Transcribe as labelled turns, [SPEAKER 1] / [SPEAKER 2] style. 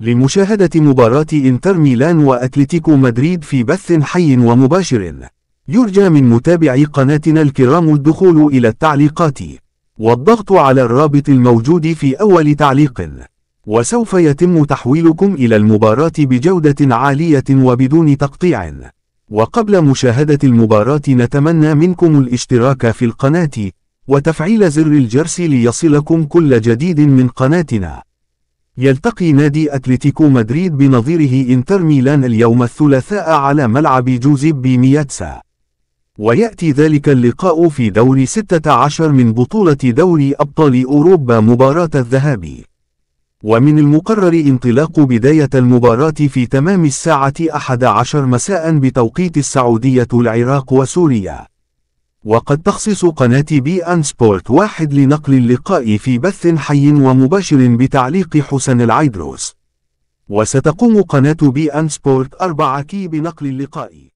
[SPEAKER 1] لمشاهدة مباراة إنتر ميلان وأتلتيكو مدريد في بث حي ومباشر يرجى من متابعي قناتنا الكرام الدخول إلى التعليقات والضغط على الرابط الموجود في أول تعليق وسوف يتم تحويلكم إلى المباراة بجودة عالية وبدون تقطيع وقبل مشاهدة المباراة نتمنى منكم الاشتراك في القناة وتفعيل زر الجرس ليصلكم كل جديد من قناتنا يلتقي نادي أتلتيكو مدريد بنظيره إنتر ميلان اليوم الثلاثاء على ملعب جوزيب بمياتسا ويأتي ذلك اللقاء في دور 16 من بطولة دوري أبطال أوروبا مباراة الذهاب ومن المقرر انطلاق بداية المباراة في تمام الساعة 11 مساء بتوقيت السعودية العراق وسوريا وقد تخصص قناة بي أن سبورت واحد لنقل اللقاء في بث حي ومباشر بتعليق حسن العيدروس وستقوم قناة بي أن سبورت 4 كي بنقل اللقاء